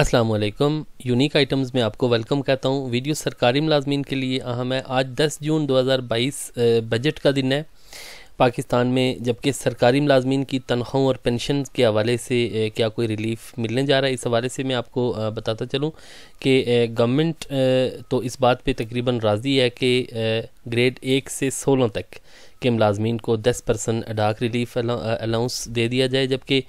Aslam unique items में आपको welcome कहता हूँ वीडियो सरकारी मुलाजमीन के लिए अहम है आज 10 जून 2022 बजट का दिन है पाकिस्तान में जबकि सरकारी मुलाजमीन की तनख्वाहों और पेंशन के हवाले से क्या कोई रिलीफ मिलने जा रहा है इस हवाले से मैं आपको बताता चलूँ कि गवर्नमेंट तो इस बात पे तकरीबन राज़ी है कि ग्रेड एक से सोलह तक के मुलाजमीन को दस परसेंट डाक रिलीफ अलाउंस दे दिया जाए जबकि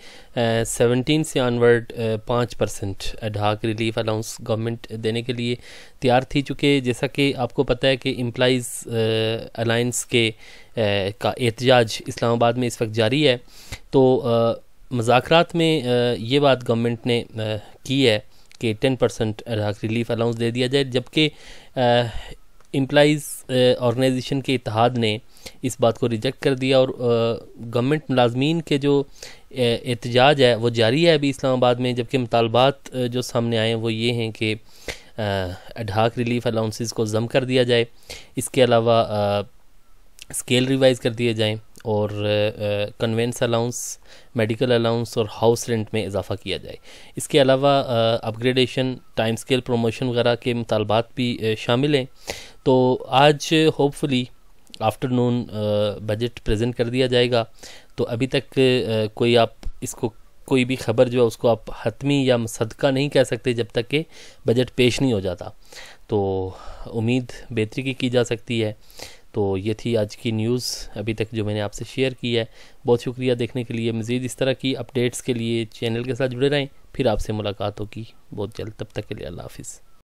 सेवनटीन से ऑनवर्ड पाँच परसेंट डाक रिलीफ अलाउंस गवर्नमेंट देने के लिए तैयार थी चूँकि जैसा कि आपको पता है कि एम्प्लाइज़ अलाइंस के आ, का एहतजाज इस्लामाबाद में इस वक्त जारी है तो मजाकरात में आ, ये बात गवर्नमेंट ने आ, की है कि टेन परसेंट रिलीफ अलाउंस दे दिया जाए जबकि एम्प्लाइज़ ऑर्गेनाइजेशन uh, के इतिहाद ने इस बात को रिजेक्ट कर दिया और गवर्नमेंट uh, मुलाजमीन के जो uh, एहतजाज है वो जारी है अभी इस्लामाबाद में जबकि मुतालबात जो सामने आए हैं वो ये हैं कि ढाक रिलीफ अलाउंसेस को जम कर दिया जाए इसके अलावा स्केल रिवाइज़ कर दिए जाएँ और कन्वेंस अलाउंस मेडिकल अलाउंस और हाउस रेंट में इजाफा किया जाए इसके अलावा अपग्रेडेशन टाइम स्केल प्रमोशन वगैरह के मुतालबात भी शामिल हैं तो आज होपफुली आफ्टरनून बजट प्रेजेंट कर दिया जाएगा तो अभी तक कोई आप इसको कोई भी खबर जो है उसको आप हतमी या सदका नहीं कह सकते जब तक कि बजट पेश नहीं हो जाता तो उम्मीद बेहतरी की की जा सकती है तो ये थी आज की न्यूज़ अभी तक जो मैंने आपसे शेयर की है बहुत शुक्रिया देखने के लिए मज़ीद इस तरह की अपडेट्स के लिए चैनल के साथ जुड़े रहें फिर आपसे मुलाकात होगी बहुत जल्द तब तक के लिए अल्लाह हाफिज़